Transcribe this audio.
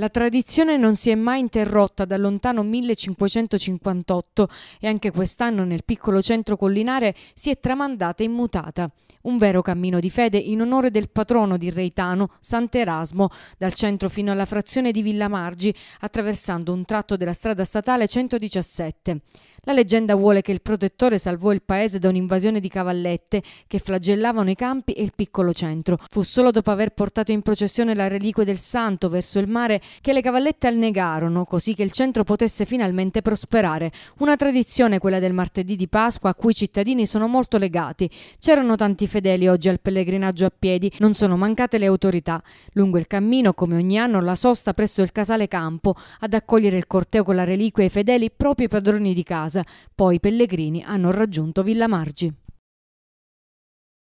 La tradizione non si è mai interrotta dal lontano 1558 e anche quest'anno nel piccolo centro collinare si è tramandata immutata. Un vero cammino di fede in onore del patrono di Reitano, Sant'Erasmo, dal centro fino alla frazione di Villa Margi, attraversando un tratto della strada statale 117. La leggenda vuole che il protettore salvò il paese da un'invasione di cavallette che flagellavano i campi e il piccolo centro. Fu solo dopo aver portato in processione la reliquia del santo verso il mare che le cavallette annegarono, così che il centro potesse finalmente prosperare. Una tradizione quella del martedì di Pasqua a cui i cittadini sono molto legati. C'erano tanti fedeli oggi al pellegrinaggio a piedi, non sono mancate le autorità. Lungo il cammino, come ogni anno, la sosta presso il casale Campo ad accogliere il corteo con la reliquia e i fedeli proprio i padroni di casa casa. Poi i pellegrini hanno raggiunto Villa Margi.